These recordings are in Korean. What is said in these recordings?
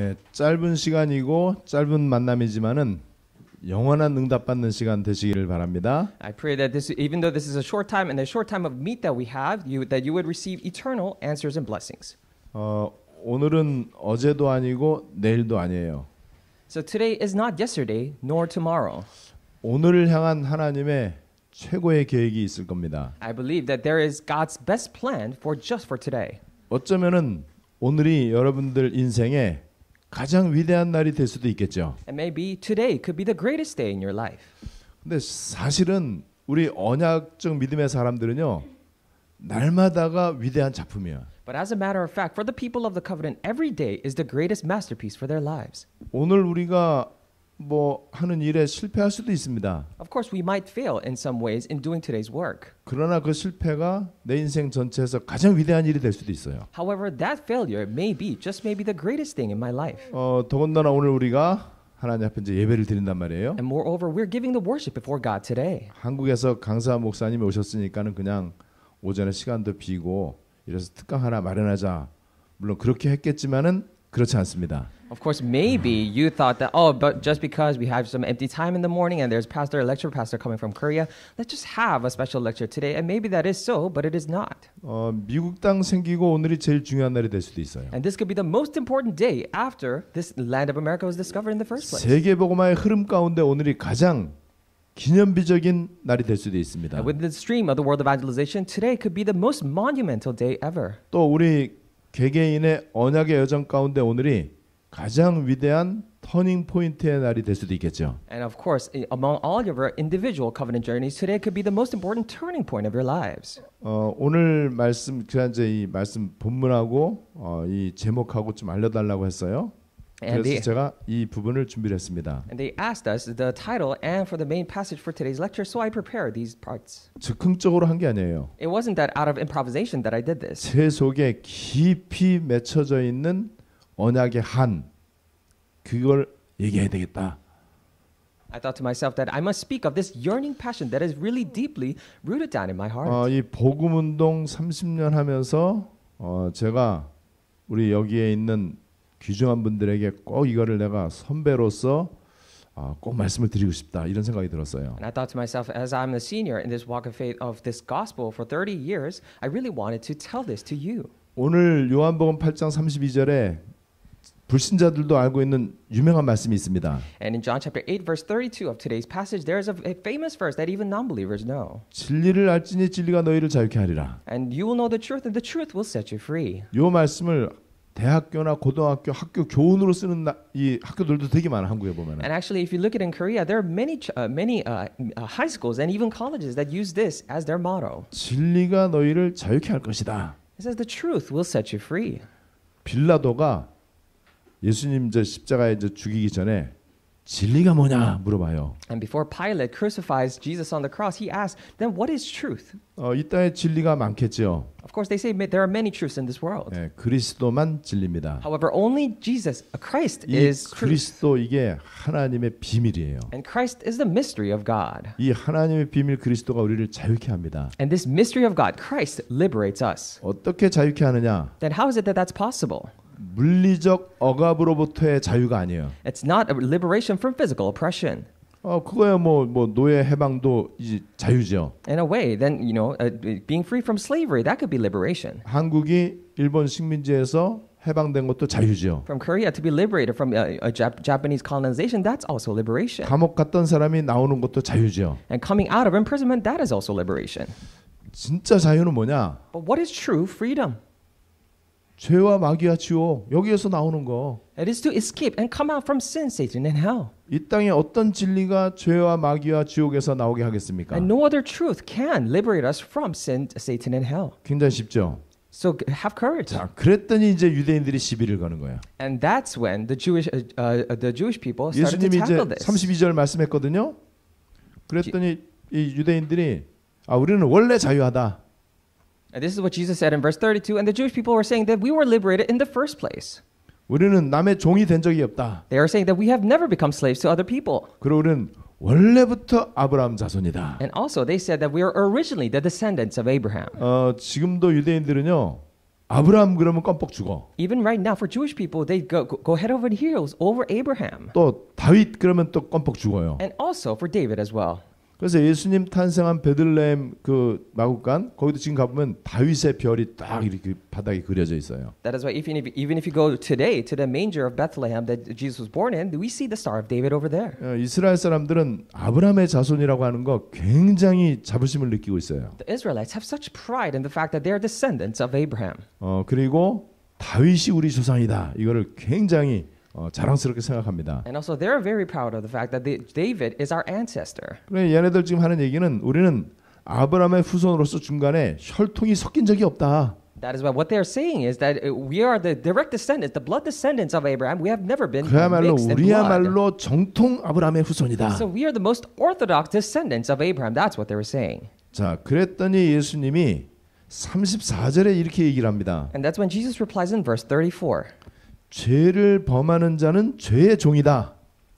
예, 짧은 시간이고 짧은 만남이지만은 영원한 응답받는 시간 되시기를 바랍니다. I pray that this, even though this is a short time and a short time of meet that we have, you, that you would receive eternal answers and blessings. 어, 오늘은 어제도 아니고 내일도 아니에요. So today is not yesterday nor tomorrow. 오늘을 향한 하나님의 최고의 계획이 있을 겁니다. I believe that there is God's best plan for just for today. 어쩌면은 오늘이 여러분들 인생에 가장 위대한 날이 될 수도 있겠죠. And maybe today could be the greatest day in your life. 근데 사실은 우리 언약적 믿음의 사람들은요. 날마다가 위대한 작품이야. But as a matter of fact, for the people of the covenant, every day is the greatest masterpiece for their lives. 오늘 우리가 뭐 하는 일에 실패할 수도 있습니다. Of course, we might fail in some ways in doing today's work. 그러나 그 실패가 내 인생 전체에서 가장 위대한 일이 될 수도 있어요. However, that failure may be just maybe the greatest thing in my life. 어, 더군다나 오늘 우리가 하나님 앞에 이제 예배를 드린단 말이에요. And moreover, we're giving the worship before God today. 한국에서 강사 목사님이 오셨으니까는 그냥 오전에 시간도 비고 이래서 특강 하나 마련하자. 물론 그렇게 했겠지만은 그렇지 않습니다. Of course, maybe you thought that, oh, but just because we have some empty time in the morning and there's pastor, lecture pastor coming from Korea, let's just have a special lecture today. And maybe that is so, but it is not. 어, 미국 땅 생기고 오늘이 제일 중요한 날이 될 수도 있어요. And this could be the most important day after this land of America was discovered in the first place. 기념비적인 날이 될 수도 있습니다. And with the stream of the world evangelization, today could be the most monumental day ever. 또 우리 개개인의 언약의 여정 가운데 오늘이 가장 위대한 터닝 포인트의 날이 될 수도 있겠죠. And of course, among all your individual covenant journeys, today could be the most important turning point of your lives. 어, 오늘 말씀 그한제 이 말씀 본문하고 어, 이 제목하고 좀 알려달라고 했어요. 그래서 they, 제가 이 부분을 준비를 했습니다. And they asked us the title and for the main passage for today's lecture, so I prepared these parts. 즉흥적으로 한 게 아니에요. It wasn't that out of improvisation that I did this. 제 속에 깊이 맺혀져 있는 언약의 한 그걸 얘기해야 되겠다. I thought to myself that I must speak of this yearning passion that is really deeply rooted down in my heart. 어, 이 복음 운동 30년 하면서 어, 제가 우리 여기에 있는 귀중한 분들에게 꼭 이거를 내가 선배로서 아, 꼭 말씀을 드리고 싶다 이런 생각이 들었어요. And I thought to myself, as I'm a senior in this walk of faith of this gospel for 30 years, I really wanted to tell this to you. 오늘 요한복음 8장 32절에 불신자들도 알고 있는 유명한 말씀이 있습니다. And in John chapter 8 verse 32 of today's passage there is a famous verse that even non-believers know. 진리를 알지니 진리가 너희를 자유케 하리라. And you will know the truth and the truth will set you free. 요 말씀을 대학교나 고등학교 학교 교훈으로 쓰는 나, 이 학교들도 되게 많아 한국에 보면. And actually, if you look at in Korea, there are many uh, many uh, high schools and even colleges that use this as their motto. 진리가 너희를 자유케 할 것이다. It says the truth will set you free. 빌라도가 예수님 저 십자가에 저 죽이기 전에 진리가 뭐냐 물어봐요. And before Pilate crucifies Jesus on the cross, he asks, "Then what is truth?" 어, 이 땅에 진리가 많겠죠. Of course, they say there are many truths in this world. 네, 그리스도만 진리입니다. However, only Jesus, Christ, is truth. 그리스도 이게 하나님의 비밀이에요. And Christ is the mystery of God. 이 하나님의 비밀 그리스도가 우리를 자유케 합니다. And this mystery of God, Christ, liberates us. 어떻게 자유케 하느냐? Then how is it that that's possible? 물리적 억압으로부터의 자유가 아니에요. It's not a liberation from physical oppression. 어 그거야 뭐뭐 뭐 노예 해방도 이제 자유죠. In a way, then you know, uh, being free from slavery that could be liberation. 한국이 일본 식민지에서 해방된 것도 자유죠. From Korea to be liberated from a, a Japanese colonization, that's also liberation. 감옥 갔던 사람이 나오는 것도 자유죠. And coming out of imprisonment, that is also liberation. 진짜 자유는 뭐냐? But what is true freedom? 죄와 마귀와 지옥 여기에서 나오는 거. It is to escape and come out from sin, Satan, and hell. 이 땅에 어떤 진리가 죄와 마귀와 지옥에서 나오게 하겠습니까? And no other truth can liberate us from sin, Satan, and hell. 굉장히 쉽죠. So have courage. 자, 그랬더니 이제 유대인들이 시비를 거는 거야. And that's when the Jewish, uh, the Jewish people started to tackle this. 예수님이 이제 32절 말씀했거든요. 그랬더니 이 유대인들이 아 우리는 원래 자유하다. And this is what Jesus said in verse 32 and the Jewish people were saying that we were liberated in the first place. 우리는 남의 종이 된 적이 없다. They are saying that we have never become slaves to other people. 그리고 우리는 원래부터 아브라함 자손이다. And also they said that we are originally the descendants of Abraham. 어, 지금도 유대인들은요. 아브라함 그러면 껌뻑 죽어. Even right now for Jewish people they go, go head over heels over Abraham. 또 다윗 그러면 또 껌뻑 죽어요. And also for David as well. 그래서 예수님 탄생한 베들레헴 그 마구간 거기도 지금 가보면 다윗의 별이 딱 이렇게 바닥에 그려져 있어요. That is why even if, even if you go today to the manger of Bethlehem that Jesus was born in, we see the star of David over there. 이스라엘 사람들은 아브라함의 자손이라고 하는 거 굉장히 자부심을 느끼고 있어요. The Israelites have such pride in the fact that they are descendants of Abraham. 어 그리고 다윗이 우리 조상이다 이거를 굉장히 어, 자랑스럽게 생각합니다. And also they're very proud of the fact that they, David is our ancestor. 그래 얘네들 지금 하는 얘기는 우리는 아브라함의 후손으로서 중간에 혈통이 섞인 적이 없다. That is what they are saying is that we are the direct descendants, the blood descendants of Abraham. We have never been 그야말로 mixed in blood. 우리야말로 정통 아브라함의 후손이다. So we are the most orthodox descendants of Abraham. That's what they were saying. 자, 그랬더니 예수님이 34절에 이렇게 얘기를 합니다. And that's when Jesus replies in verse 34. 죄를 범하는 자는 죄의 종이다.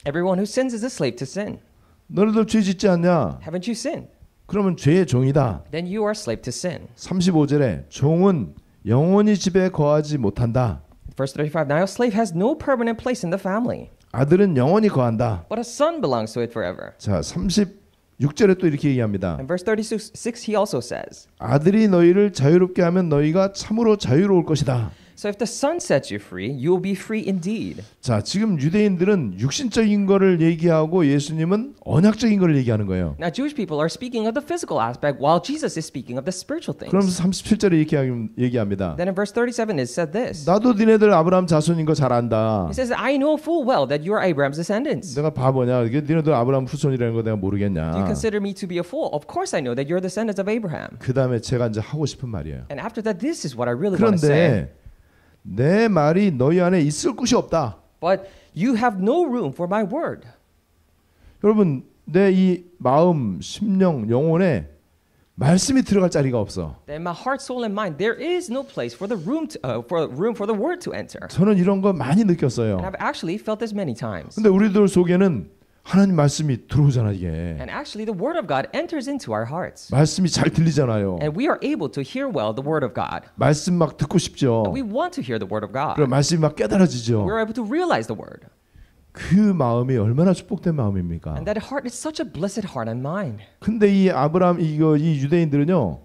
Everyone who sins is a slave to sin. 너희들 죄 짓지 않냐? Haven't you sinned? 그러면 죄의 종이다. Then you are slave to sin. 35절에 종은 영원히 집에 거하지 못한다. Verse 35. Now a slave has no permanent place in the family. 아들은 영원히 거한다. But a son belongs to it forever. 자, 36절에 또 이렇게 얘기합니다. And verse 36 he also says. 아들이 너희를 자유롭게 하면 너희가 참으로 자유로울 것이다. So if the Son sets you free, you will be free indeed. 자, 지금 유대인들은 육신적인 거를 얘기하고 예수님은 언약적인 거를 얘기하는 거예요. Now Jewish people are speaking of the physical aspect while Jesus is speaking of the spiritual things. 그럼 37절에 이렇게 얘기합니다. Then in verse 37 it said this. 나도 니네들 아브라함 자손인 거 잘 안다. It says I know full well that you are Abraham's descendants. 내가 바보냐? 이게 니네들 아브라함 후손이라는 거 내가 모르겠냐? Do you consider me to be a fool? Of course I know that you're descendants of Abraham. 그다음에 제가 이제 하고 싶은 말이에요. And after that this is what I really want to say. 그런데 내 말이 너희 안에 있을 곳이 없다. But you have no room for my word. 여러분 내 이 마음, 심령, 영혼에 말씀이 들어갈 자리가 없어. In my heart, soul, and mind, there is no place for the room to, uh, for room for the word to enter. 저는 이런 거 많이 느꼈어요. And I've actually felt this many times. 근데 우리들 속에는 하나님 말씀이 들어오잖아 이게. And actually the word of God enters into our hearts. 말씀이 잘 들리잖아요. And we are able to hear well the word of God. 말씀 막 듣고 싶죠. And we want to hear the word of God. 그럼 말씀이 막 깨달아지죠. We're able to realize the word. 그 마음이 얼마나 축복된 마음입니까? And that heart is such a blessed heart and mind. 근데 이 아브라함 이거 이 유대인들은요.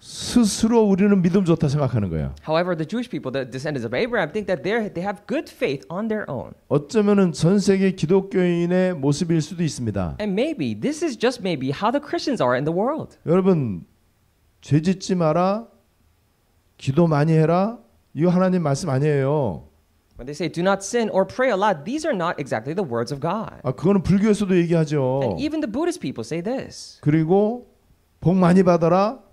스스로 우리는 믿음 좋다 생각하는 거예요. However, the Jewish people, the descendants of Abraham, think that they they have good faith on their own. 어쩌면은 전 세계 기독교인의 모습일 수도 있습니다. And maybe this is just maybe how the Christians are in the world. 여러분 죄짓지 마라, 기도 많이 해라. 이거 하나님 말씀 아니에요. When they say do not sin or pray a lot, these are not exactly the words of God. 아 그거는 불교에서도 얘기하죠. And even the Buddhist people say this. 그리고 복 많이 받아라.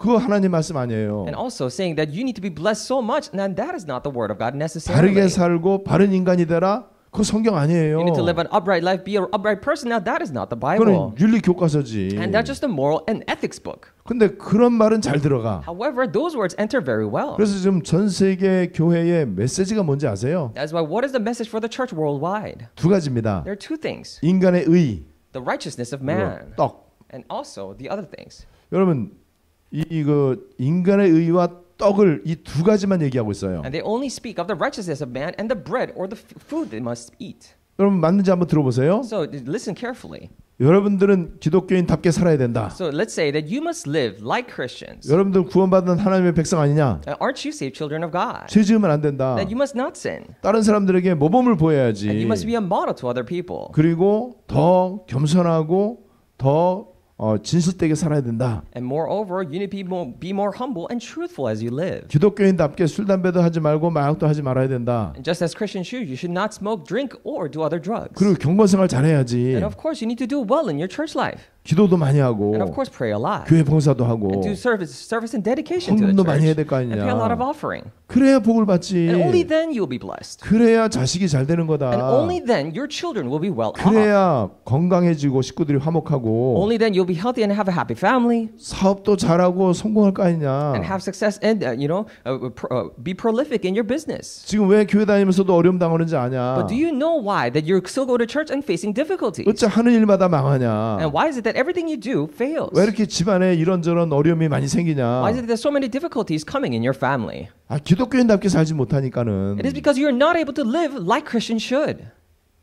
그거 하나님 말씀 아니에요. And also saying that you need to be blessed so much, and that is not the word of God necessarily. 바르게 살고 바른 인간이 되라. 그 성경 아니에요. You need to live an upright life, be an upright person. Now that is not the Bible. 그건 윤리 교과서지. And that's just a moral and ethics book. 근데 그런 말은 잘 들어가. However, those words enter very well. 그래서 지금 전 세계 교회의 메시지가 뭔지 아세요? That's why what is the message for the church worldwide? 두 가지입니다. There are two things. 인간의 의. The righteousness of man. 떡. And also the other things. 여러분 이그 인간의 의와 떡을 이 두 가지만 얘기하고 있어요. And they only speak of the righteousness of man and the bread or the food they must eat. 여러분 맞는지 한번 들어보세요. So listen carefully. 여러분들은 기독교인답게 살아야 된다. So let's say that you must live like Christians. 여러분들 구원받은 하나님의 백성 아니냐? Aren't you saved children of God? 죄지으면 안 된다. That you must not sin. 다른 사람들에게 모범을 보여야지. And you must be a model to other people. 그리고 더 겸손하고 더 어, 진실되게 살아야 된다. And moreover, you need to be more, be more humble and truthful as you live. 기독교인답게 술 담배도 하지 말고 마약도 하지 말아야 된다. And just as Christians should, you should not smoke, drink, or do other drugs. 그리고 경건 생활 잘해야지. And of course, you need to do well in your church life. 기도도 많이 하고 and of course pray a lot. 교회 봉사도 하고 and do service, service and dedication to the church. 많이 해야 될 거 아니냐. And pay a lot of offering. 그래야 복을 받지. And only then you'll be blessed. 그래야 자식이 잘 되는 거다. And only then your children will be well off. 그래야 건강해지고 식구들이 화목하고. Only then you'll be healthy and have a happy family. 사업도 잘하고 성공할 거 아니냐. And have success and uh, you know uh, pro, uh, be prolific in your business. 지금 왜 교회 다니면서도 어려움 당하는지 아냐. But do you know why that you still go to church and facing difficulties? 어째 하는 일마다 망하냐. And why is it that everything you do fails? 왜 이렇게 집안에 이런저런 어려움이 많이 생기냐. Why is it that so many difficulties coming in your family? 아 기도 기독교인답게 살지 못하니까는. It is because you are not able to live like Christians should.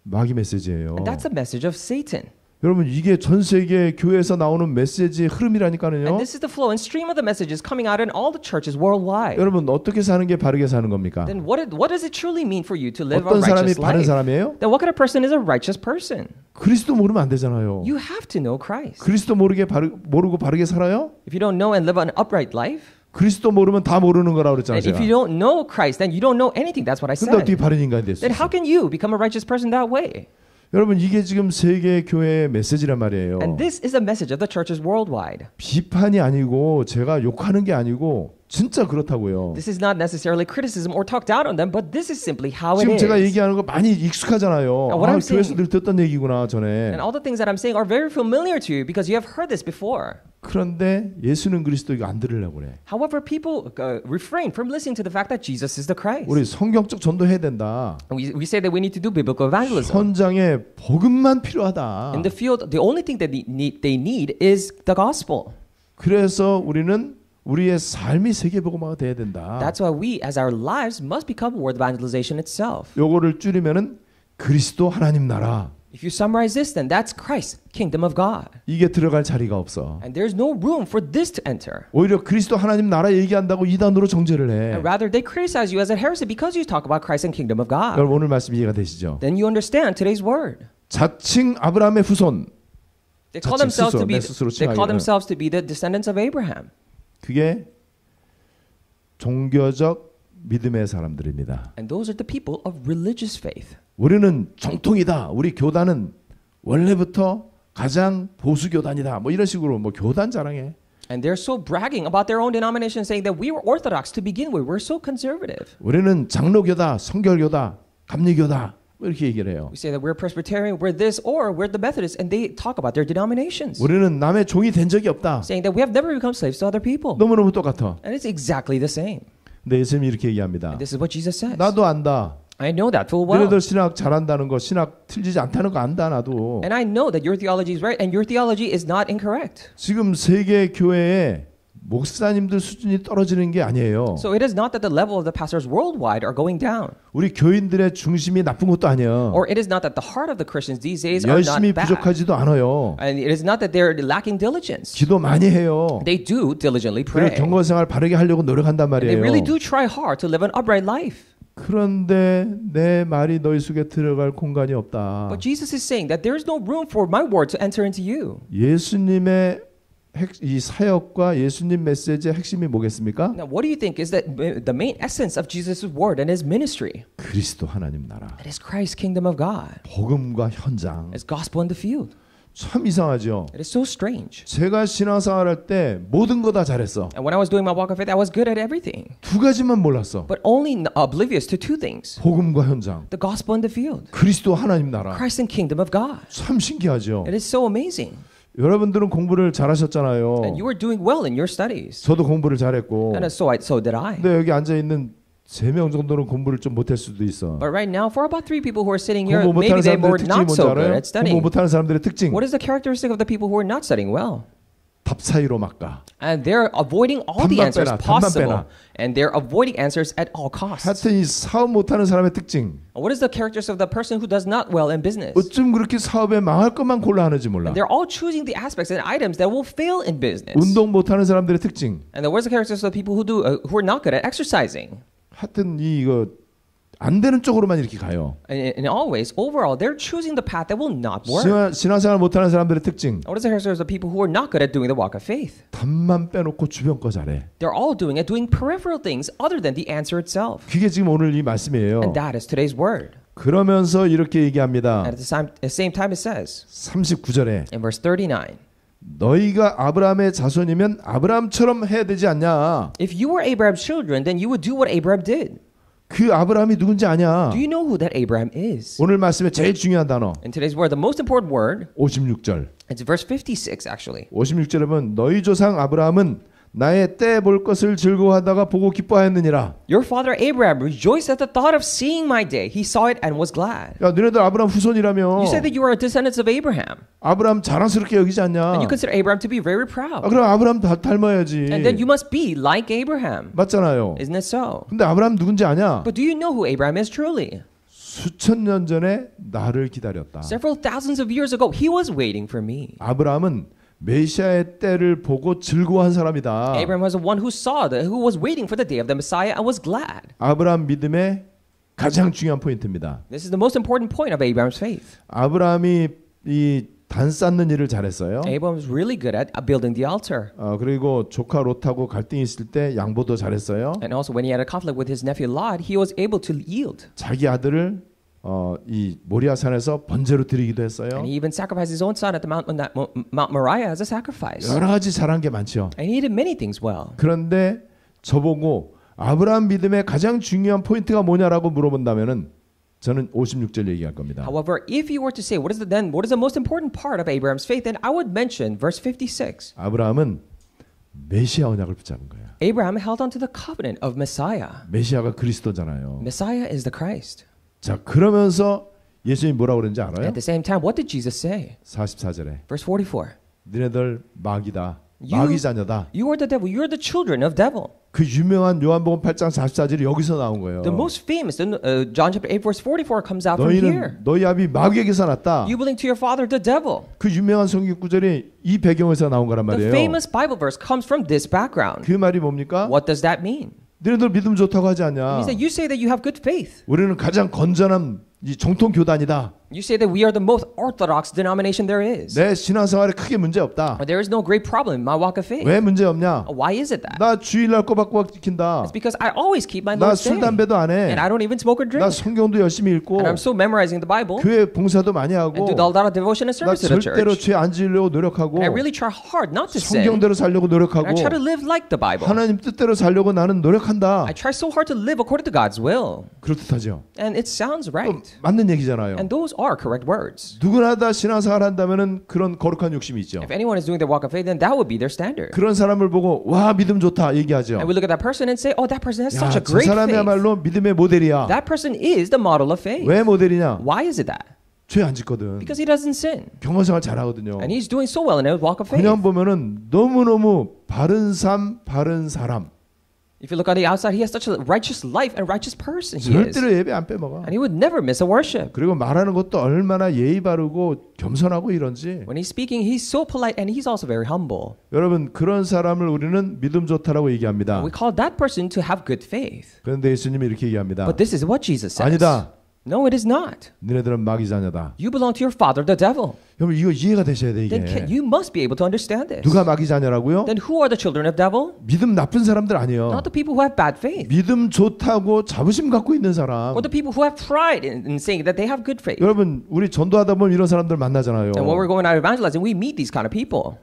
마귀 메시지예요. And that's a message of Satan. 여러분 이게 전 세계 교회에서 나오는 메시지의 흐름이라니까요. And this is the flow and stream of the messages coming out in all the churches worldwide. 여러분 어떻게 사는 게 바르게 사는 겁니까? Then what it, what does it truly mean for you to live a righteous life? 어떤 사람이 바른 사람이에요? Then what kind of person is a righteous person? 그리스도 모르면 안 되잖아요. You have to know Christ. 그리스도 모르게 바르, 모르고 바르게 살아요? If you don't know and live an upright life. 그리스도 모르면 다 모르는 거라 그랬잖아요. If you don't know Christ, then you don't know anything. That's what I said. 근데 어떻게 바른 인간이 됐어? Then how can you become a righteous person that way? 여러분 이게 지금 세계 교회의 메시지란 말이에요. And this is a message of the churches worldwide. 비판이 아니고 제가 욕하는 게 아니고 진짜 그렇다고요. This is not necessarily criticism or talked out on them, but this is simply how it is. 지금 제가 얘기하는 거 많이 익숙하잖아요. 아, I'm 교회에서 늘 듣던 얘기구나 전에. And all the things that I'm saying are very familiar to you because you have heard this before. 그런데 예수는 그리스도 이거 안 들으려고 그래. However, people uh, refrain from listening to the fact that Jesus is the Christ. 우리 성경적 전도해야 된다. We, we say that we need to do biblical evangelism. 현장에 복음만 필요하다. In the field, the only thing that they need, they need is the gospel. 그래서 우리는 우리의 삶이 세계 복음화가 돼야 된다. That's why we as our lives must become world evangelization itself. 요거를 줄이면은 그리스도 하나님 나라. If you summarize this then that's Christ, kingdom of God. 이게 들어갈 자리가 없어. And there's no room for this to enter. 오히려 그리스도 하나님 나라 얘기한다고 이단으로 정죄를 해. And rather they criticize you as a heresy because you talk about Christ and kingdom of God. 여러분 오늘 말씀 이해가 되시죠? Then you understand today's word. 자칭 아브라함의 후손. They call themselves to be they call themselves to be the descendants of Abraham. 그게 종교적 믿음의 사람들입니다. And those are the people of religious faith. 우리는 정통이다. 우리 교단은 원래부터 가장 보수 교단이다. 뭐 이런 식으로 뭐 교단 자랑해. And they're so bragging about their own denomination saying that we were orthodox to begin with. We're so conservative. 우리는 장로교다, 성결교다, 감리교다. 이렇게 얘기를 해요. We say that we're Presbyterian, we're this, or we're the Methodist, and they talk about their denominations. 우리는 남의 종이 된 적이 없다. Saying that we have never become slaves to other people. 너무너무 똑같아. And it's exactly the same. 근데 예수님이 이렇게 얘기합니다. And this is what Jesus says. 나도 안다. I know that full well. 너희들 신학 잘한다는 거, 신학 틀리지 않다는 거 안다 나도. And I know that your theology is right, and your theology is not incorrect. 지금 세계 교회에 목사님들 수준이 떨어지는 게 아니에요. So it is not that the level of the pastors worldwide are going down. 우리 교인들의 중심이 나쁜 것도 아니야. Or it is not that the heart of the Christians these days are not bad. 열심히 부족하지도 않아요. And it is not that they're lacking diligence. 기도 많이 해요. They do diligently pray. 그리고 경건 생활 바르게 하려고 노력한단 말이에요. And they really do try hard to live an upright life. 그런데 내 말이 너희 속에 들어갈 공간이 없다. But Jesus is saying that there is no room for my word to enter into you. 예수님의 이 사역과 예수님 메시지의 핵심이 뭐겠습니까? Now what do you think is that the main essence of Jesus' word and his ministry? 그리스도 하나님 나라. It is Christ's kingdom of God. 복음과 현장. It's gospel in the field. 참 이상하죠. It is so strange. 제가 신앙생활 할때 모든 거 다 잘했어. And when I was doing my walk of faith, I was good at everything. 두 가지만 몰랐어. But only oblivious to two things. 복음과 현장. The gospel and the field. 그리스도 하나님 나라. Christ and kingdom of God. 참 신기하죠. It is so amazing. 여러분들은 공부를 잘하셨잖아요. And you were doing well in your studies. 저도 공부를 잘했고. And so I, so did I. 근데 여기 앉아 있는 세 명 정도는 공부를 좀 못할 수도 있어. But right now, for about three people who are sitting here, maybe they were not so good at studying. 공부 못하는 사람들의 특징. What is the characteristic of the people who are not studying well? 밥 사이로 막 가. And they're avoiding all the answers 빼라, possible. And they're avoiding answers at all costs. 하여튼 이 사업 못하는 사람의 특징. What is the characteristics of the person who does not well in business? 어쩜 그렇게 사업에 망할 것만 골라 하는지 몰라. And they're all choosing the aspects and items that will fail in business. 운동 못하는 사람들의 특징. And what is the characteristics of people who do uh, who are not good at exercising? 하여튼 이 이거 안 되는 쪽으로만 이렇게 가요. And, and always, overall, they're choosing the path that will not work. 신화, 신앙생활 못하는 사람들의 특징. What is the character of the people who are not good at doing the walk of faith? 답만 빼놓고 주변 거 잘해. They're all doing it, doing peripheral things other than the answer itself. 그게 지금 오늘 이 말씀이에요. And that is today's word. 그러면서 이렇게 얘기합니다. At the same time, it says. 39절에. In verse 39. 너희가 아브라함의 자손이면 아브라함처럼 해야 되지 않냐? If you were Abraham's children, then you would do what Abraham did. 그 아브라함이 누군지 아냐? Do you know who that Abraham is? 오늘 말씀의 제일 중요한 단어. In today's word, the most important word. 56절. It's verse 56 actually. 56절에 보면 너희 조상 아브라함은 나의 때 볼 것을 즐거워하다가 보고 기뻐하였느니라. Your father Abraham rejoiced at the thought of seeing my day. He saw it and was glad. 야, 너네들 아브라함 후손이라며. You said that you are descendants of Abraham. 아브라함 자랑스럽게 여기지 않냐? And you consider Abraham to be very proud. 아, 그럼 아브라함 다, 닮아야지. And then you must be like Abraham. 맞잖아요. Isn't it so? 근데 아브라함 누군지 아냐? But do you know who Abraham is truly? 수천 년 전에 나를 기다렸다. Several thousands of years ago, he was waiting for me. 아브라함은 메시아의 때를 보고 즐거워한 사람이다. Abraham was the one who saw the, who was waiting for the day of the Messiah and was glad. 아브라함 믿음의 가장 중요한 포인트입니다. This is the most important point of Abraham's faith. 아브라함이 이단 쌓는 일을 잘했어요. Abraham was really good at building the altar. 어, 그리고 조카 롯하고 갈등이 있을 때 양보도 잘했어요. And also when he had a conflict with his nephew Lot, he was able to yield. 자기 아들을 어이 모리아산에서 번제로 드리기도 했어요. And he even sacrificed his own son at the Mount, on that, Mount Moriah as a sacrifice. 여러 가지 잘한 게 많죠. And he did many things well. 그런데 저보고 아브라함 믿음의 가장 중요한 포인트가 뭐냐라고 물어본다면은 저는 56절 얘기할 겁니다. However, if you were to say what is the then what is the most important part of Abraham's faith, then I would mention verse 56. 아브라함은 메시아 언약을 붙잡은 거예요. Abraham held on to the covenant of Messiah. 메시아가 그리스도잖아요. Messiah is the Christ. 자, 그러면서 예수님이 뭐라고 그랬는지 알아요? At the same time, what did Jesus say? 44절에. Verse 44. 너네들 마귀다. You, 마귀 자녀다. You are the devil. You are the children of devil. 그 유명한 요한복음 8장 44절이 여기서 나온 거예요. The most famous in uh, John chapter 8 verse 44 comes out 너희는, from here. 너희 아비 마귀에게서 났다. You belong to your father the devil. 그 유명한 성경 구절이 이 배경에서 나온 거란 말이에요. The famous Bible verse comes from this background. 그 말이 뭡니까? What does that mean? 너희들 믿음 좋다고 하지 않냐? He said, you say that you have good faith. 우리는 가장 건전한 이 정통 교단이다. You say that we are the most orthodox denomination there is. 내 신앙생활에 크게 문제 없다. There is no great problem in my walk of faith. 왜 문제 없냐? Why is it that? 나 주일날 꼬박꼬박 지킨다. It's because I always keep my Lord's Day. 나술 담배도 안 해. And I don't even smoke or drink. 나 성경도 열심히 읽고. And I'm still memorizing the Bible. 교회 봉사도 많이 하고. And do a lot of devotion and service at church. 나 절대로 죄 안 지으려고 노력하고. And I really try hard not to sin. 성경대로 살려고 노력하고. And I try to live like the Bible. 하나님 뜻대로 살려고 나는 노력한다. I try so hard to live according to God's will. 그렇듯하죠. And it sounds right. 맞는 얘기잖아요. And those are correct words. 누구나 다 신앙생활 한다면은 그런 거룩한 욕심이 있죠. If anyone is doing their walk of faith, then that would be their standard. 그런 사람을 보고 와 믿음 좋다 얘기하죠. And we look at that person and say, oh, that person has 야, such a great faith. 저 사람이야말로 믿음의 모델이야. That person is the model of faith. 왜 모델이냐? Why is it that? 죄안 짓거든. Because he doesn't sin. 경험생활 잘하거든요. And he's doing so well in his walk of faith. 그냥 보면은 너무 너무 바른 삶, 바른 사람. If you look on the outside, he has such a righteous life and righteous person he is. 절대로 예배 안 빼먹어. And he would never miss a worship. 그리고 말하는 것도 얼마나 예의 바르고 겸손하고 이런지. When he's speaking, he's so polite and he's also very humble. 여러분 그런 사람을 우리는 믿음 좋다라고 얘기합니다. We call that person to have good faith. 그런데 예수님이 이렇게 얘기합니다. But this is what Jesus says. 아니다. No, it is not. 너네들은 마귀 자녀다. You belong to your father, the devil. 여러분 이거 이해가 되셔야 돼 이게. Then can, you must be able to understand this. 누가 마귀 자녀라고요? Then who are the children of devil? 믿음 나쁜 사람들 아니에요. Not the people who have bad faith. 믿음 좋다고 자부심 갖고 있는 사람. Or the people who have pride in, in saying that they have good faith. 여러분 우리 전도하다 보면 이런 사람들 만나잖아요. And when we're going out evangelizing, we meet these kind of people.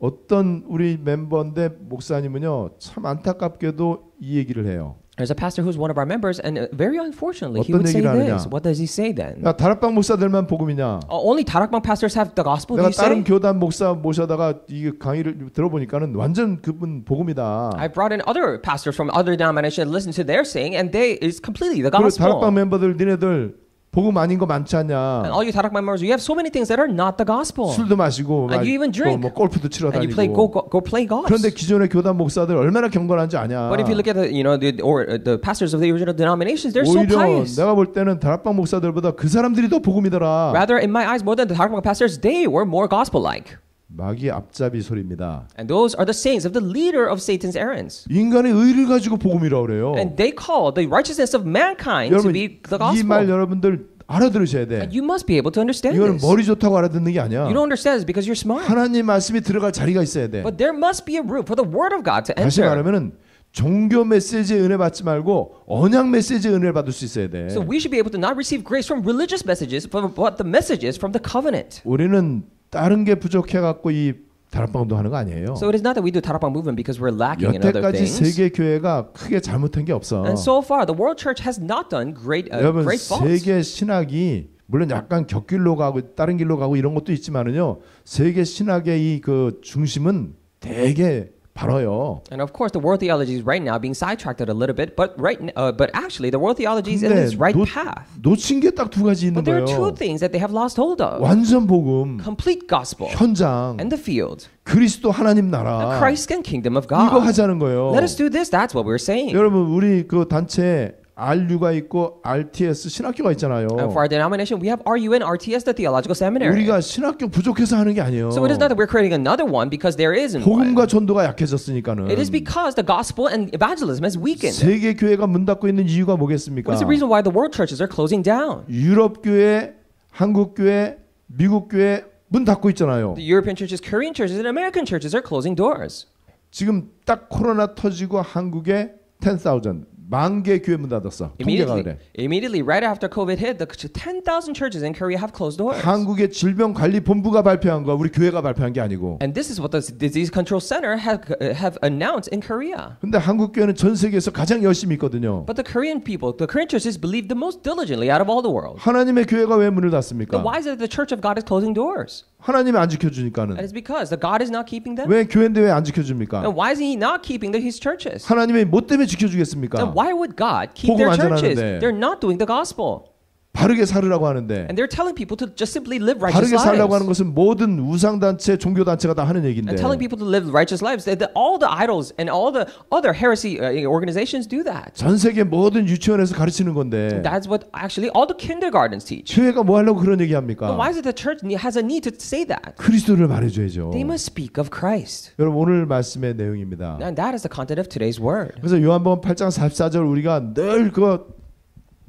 어떤 우리 멤버인데 목사님은요 참 안타깝게도 이 얘기를 해요. There's a pastor who's one of our members, and uh, very unfortunately, he would say this. What does he say then? 야, 다락방 목사들만 복음이냐? only 다락방 pastors have the gospel. 내가 다른 교단 목사 모셔다가 이 강의를 들어보니까는 완전 그분 복음이다. I brought in other pastors from other denominations, listened to their saying, and they is completely the gospel. 그리고 다락방 멤버들 니네들 복음 아닌 거 많지 않냐. And all you tarak members, you have so many things that are not the gospel. 술도 마시고, and you even drink. 뭐 골프도 치러 다니고. And you play go go, go play golf. 그런데 기존의 교단 목사들 얼마나 경건한지 아냐. But if you look at the you know the or the pastors of the original denominations, they're so pious. 내가 볼 때는 다락방 목사들보다 그 사람들이 더 복음이더라. Rather, in my eyes, more than the tarakbang pastors, they were more gospel-like. 마귀의 앞잡이 소리입니다. And those are the sayings of the leader of Satan's errands. 인간의 의를 가지고 복음이라고 그래요. And they call the righteousness of mankind 여러분, to be the gospel. 이말 여러분들 알아들으셔야 돼. And you must be able to understand 이거는 this. 머리 좋다고 알아듣는 게 아니야. You don't understand this because you're smart. 하나님 말씀이 들어갈 자리가 있어야 돼. But there must be a room for the word of God to enter. 다시 말하면은 종교 메시지의 은혜 받지 말고 언약 메시지의 은혜를 받을 수 있어야 돼. So we should be able to not receive grace from religious messages, but the messages from the covenant. 우리는 다른 게 부족해 갖고 이 다락방 운동하는 거 아니에요. So it is not that we do Tarapang movement because we're lacking in other things. 여태까지 세계 교회가 크게 잘못한 게 없어. And so far the world church has not done great uh, 여러분, great faults. 세계 신학이 물론 약간 곁길로 가고 다른 길로 가고 이런 것도 있지만은요. 세계 신학의 이 그 중심은 대개 And of course, the world theology is right now being sidetracked a little bit, but right, uh, but actually, the world theology is in its right 놓, path. 놓친 게 가지 있는 but there are two things that they have lost hold of. 완전 복음, complete gospel, 현장, and the field. 그리스도 하나님 나라. The Christ and kingdom of God. 이거 하자는 거예요. Let us do this. That's what we're saying. 여러분 우리 그 단체 RU가 있고 RTS 신학교가 있잖아요. And for our denomination, we have RU and RTS, the theological seminary. 우리가 신학교 부족해서 하는 게 아니에요. So it is not that we're creating another one because there isn't. 복음과 전도가 약해졌으니까는. It is because the gospel and evangelism has weakened. 세계 교회가 문 닫고 있는 이유가 뭐겠습니까? What is the reason why the world churches are closing down? 유럽 교회, 한국 교회, 미국 교회 문 닫고 있잖아요. The European churches, Korean churches, and American churches are closing doors. 지금 딱 코로나 터지고 한국에 10,000 만개 교회 문 닫았어. 통계가 그래. Immediately right after COVID hit, the 10,000 churches in Korea have closed doors. 한국의 질병관리본부가 발표한 거 우리 교회가 발표한 게 아니고. And this is what the Disease Control Center have have announced in Korea. 근데 한국 교회는 전 세계에서 가장 열심히 있거든요. But the Korean people, the Korean churches believe the most diligently out of all the world. 하나님의 교회가 왜 문을 닫습니까? But why is it the Church of God is closing doors? 하나님이 안 지켜주니까는. And it's because the God is not keeping them. 왜 교회인데 왜 안 지켜줍니까? And why is He not keeping the, His churches? 하나님이 뭐 때문에 지켜주겠습니까? And why would God keep their churches? 안전하는데. They're not doing the gospel. 바르게 살으라고 하는데 And they're telling people to just simply live righteous 바르게 살라고 하는 lives. 것은 모든 우상 단체, 종교 단체가 다 하는 얘기인데. And telling people to live righteous lives. That, that all the idols and all the other heresy uh, organizations do that. 전 세계 모든 유치원에서 가르치는 건데 That's what actually all the kindergartens teach. 교회가 뭐 하려고 그런 But why 얘기합니까? is it the church ne- has a need to say that? 그리스도를 말해줘야죠. They must speak of Christ. 여러분 오늘 말씀의 내용입니다. And that is the content of today's word. 그래서 요한복음 8장 44절 우리가 늘그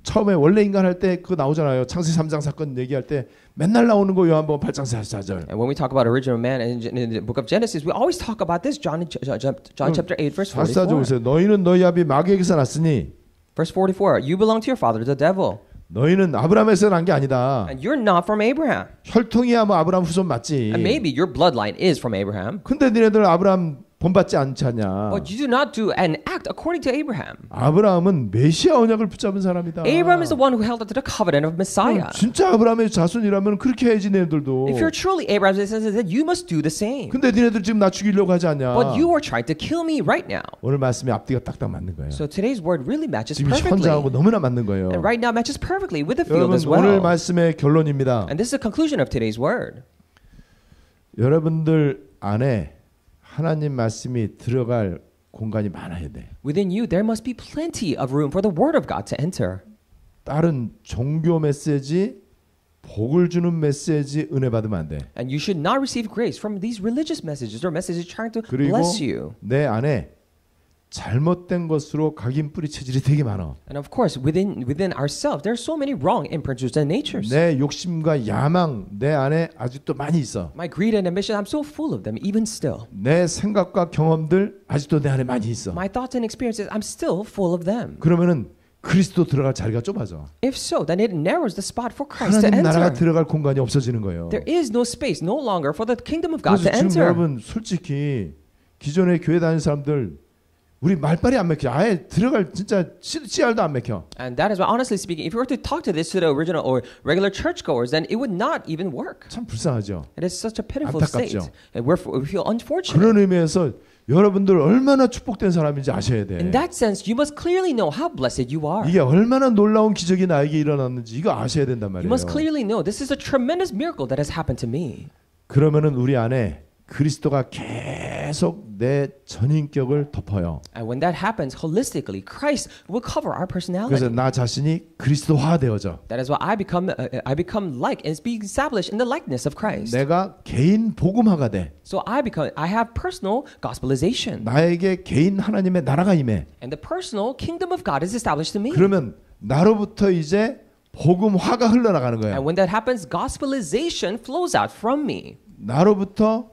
처음에 원래 인간 할 때 그 나오잖아요. 창세기 3장 사건 얘기할 때 맨날 나오는 거 요한복음 8장 44절. And when we talk about original man in, in the book of Genesis, we always talk about this John John chapter 8 verse 44. 44절 보세요. 너희는 너희 아비 마귀에게서 났으니 Verse 44. You belong to your father the devil. 너희는 아브라함에서 난 게 아니다. And you're not from Abraham. 혈통이 아마 아브라함 후손 맞지. And maybe your bloodline is from Abraham. 근데 너네들 아브라함 본받지 않자냐. But you do not do and act according to Abraham. 아브라함은 메시아 언약을 붙잡은 사람이다. Abraham is the one who held to the covenant of Messiah. 진짜 아브라함의 자손이라면 그렇게 해야지 너희들도. If you're truly Abraham's descendant, then you must do the same. 근데 너희들 지금 나 죽이려고 하지 않냐. But you are trying to kill me right now. 오늘 말씀이 앞뒤가 딱딱 맞는 거예요. So today's word really matches 지금 perfectly. 지금 현장하고 너무나 맞는 거예요. And right now matches perfectly with the field as well. 오늘 말씀의 결론입니다. And this is the conclusion of today's word. 여러분들 안에 하나님 말씀이 들어갈 공간이 많아야 돼. Within you there must be plenty of room for the word of God to enter. 다른 종교 메시지 복을 주는 메시지 은혜 받으면 안 돼. And you should not receive grace from these religious messages or messages trying to bless you. 내 안에 잘못된 것으로 각인 뿌리 체질이 되게 많아. And of course, within within ourselves, there are so many wrong imprinters and natures. 내 욕심과 야망 내 안에 아직도 많이 있어. My greed and ambition, I'm so full of them, even still. 내 생각과 경험들 아직도 내 안에 많이 있어. My thoughts and experiences, I'm still full of them. 그러면은 그리스도 들어갈 자리가 좁아져. If so, then it narrows the spot for Christ to enter. 하나님 나라가 들어갈 공간이 없어지는 거예요. There is no space, no longer for the kingdom of God to enter. 그래서 지금 여러분 솔직히 기존에 교회 다니는 사람들 우리 말빨이 안 맥혀. 아예 들어갈 진짜 씨알도 안 맥혀. And that is why, honestly speaking, if you were to talk to this to the original or regular churchgoers, then it would not even work. 참 불쌍하죠. It is such a pitiful 안타깝죠. state. And we're, we feel unfortunate. 그런 의미에서 여러분들 얼마나 축복된 사람인지 아셔야 돼. In that sense, you must clearly know how blessed you are. 이게 얼마나 놀라운 기적이 나에게 일어났는지 이거 아셔야 된단 말이에요. You must clearly know this is a tremendous miracle that has happened to me. 그러면은 우리 안에 그리스도가 계속 내 전인격을 덮어요. And when that happens holistically, Christ will cover our personality. 그래서 나 자신이 그리스도화 되어져. That is why I become uh, I become like and be established in the likeness of Christ. 내가 개인 복음화가 돼. So I become I have personal gospelization. 나에게 개인 하나님의 나라가 임해. And the personal kingdom of God is established in me. 그러면 나로부터 이제 복음화가 흘러나가는 거예요. And when that happens, gospelization flows out from me. 나로부터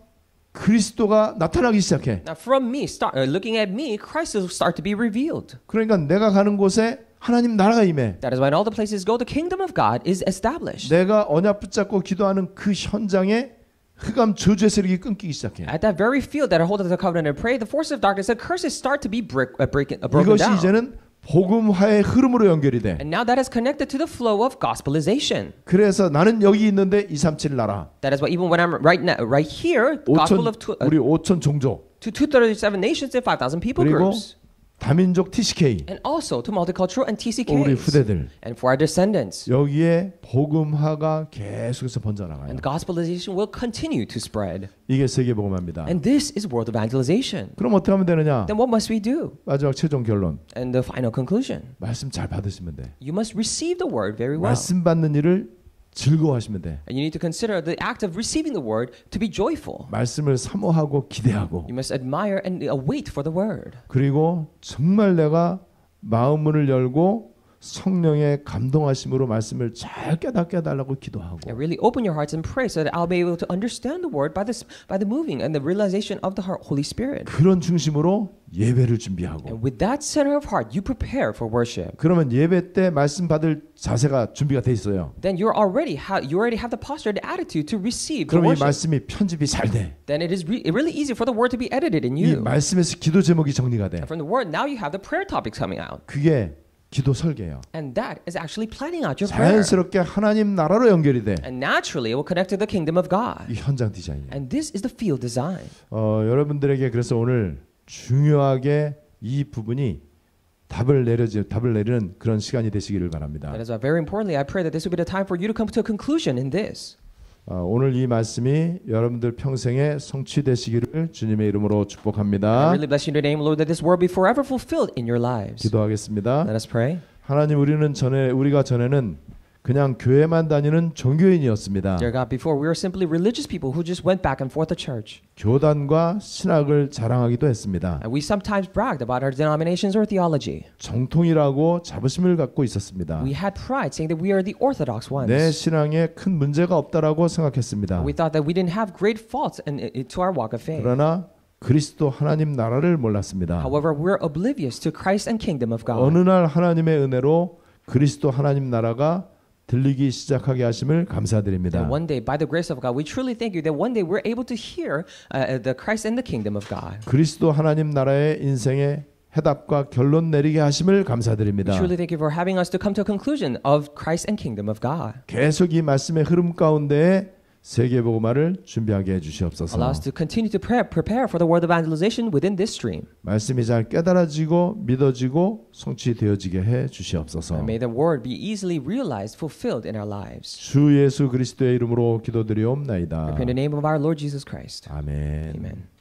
그리스도가 나타나기 시작해. Now from me, start uh, looking at me, Christ will start to be revealed. 그러니까 내가 가는 곳에 하나님 나라가 임해. That is when all the places go, the kingdom of God is established. 내가 언약 붙잡고 기도하는 그 현장에 흑암 저주의 세력이 끊기기 시작해. At that very field that I hold the covenant and pray, the force of darkness and curses start to be break, uh, break, uh, broken 이것이 down. 이제는 복음화의 흐름으로 연결이 돼. And now that is connected to the flow of gospelization. 그래서 나는 여기 있는데 237 나라. That is why even when I'm right now right here, 5천, gospel of two, uh, 우리 5천 종족. To 237 nations and 5,000 people 그리고 groups. 다민족 TCK and also to multicultural and TCKs 우리 후대들 and for our descendants 여기에 복음화가 계속해서 번져나가요. And gospelization will continue to spread. 이게 세계 복음화입니다. And this is world evangelization. 그럼 어떻게 하면 되느냐? Then what must we do? 마지막 최종 결론. And the final conclusion. 말씀 잘 받으시면 돼. You must receive the word very well. 말씀 받는 일을 즐거워하시면 돼. And you need to consider the act of receiving the word to be joyful. 말씀을 사모하고 기대하고. You must admire and await for the word. 그리고 정말 내가 마음 문을 열고 성령의 감동하심으로 말씀을 잘 깨닫게 해달라고 기도하고. And really open your hearts and pray so that I'll be able to understand the word by this by the moving and the realization of the Holy Spirit. 그런 중심으로 예배를 준비하고. And with that center of heart, you prepare for worship. 그러면 예배 때 말씀 받을 자세가 준비가 돼 있어요. Then you're already ha- you already have the posture, the attitude to receive. 그럼 이 말씀이 편집이 잘 돼. Then it is re- really easy for the word to be edited in you. 이 말씀에서 기도 제목이 정리가 돼. And from the word, now you have the prayer topics coming out. 그게 기도 설계예요. And that is actually planning out your prayer. 자연스럽게 하나님 나라로 연결이 돼. And naturally it will connect to the kingdom of God. 이 현장 디자인이에요. And this is the field design. 어, 여러분들에게 그래서 오늘 중요하게 이 부분이 답을 내려지 답을 내리는 그런 시간이 되시기를 바랍니다. That is why very importantly I pray that this will be the time for you to come to a conclusion in this. 오늘 이 말씀이 여러분들 평생에 성취되시기를 주님의 이름으로 축복합니다. I really bless you in your name, Lord, that this word be forever fulfilled in your lives. 기도하겠습니다. Let us pray. 하나님 우리는 전에 우리가 전에는 그냥 교회만 다니는 종교인이었습니다. Dear God, before we were simply religious people who just went back and forth to church. 교단과 신학을 자랑하기도 했습니다. And we sometimes bragged about our denominations or theology. 정통이라고 자부심을 갖고 있었습니다. We had pride saying that we are the orthodox ones. 내 신앙에 큰 문제가 없다라고 생각했습니다. We thought that we didn't have great faults in, to our walk of faith. 그러나 그리스도 하나님 나라를 몰랐습니다. However, we're oblivious to Christ and kingdom of God. 어느 날 하나님의 은혜로 그리스도 하나님 나라가 들리기 시작하게 하심을 감사드립니다. And one day by the grace of God we truly thank you that one day we're able to hear uh, the Christ and the kingdom of God. 그리스도 하나님 나라의 인생의 해답과 결론 내리게 하심을 감사드립니다. We truly thank you for having us to come to a conclusion of Christ and kingdom of God. 계속 이 말씀의 흐름 가운데 세계복음화를 준비하게 해 주시옵소서. Allow us to continue to pray, prepare for the word of evangelization within this stream. 말씀이 잘 깨달아지고 믿어지고 성취되어지게 해 주시옵소서. And may the word be easily realized, fulfilled in our lives. 주 예수 그리스도의 이름으로 기도드리옵나이다. In the name of our Lord Jesus Christ. 아멘. Amen.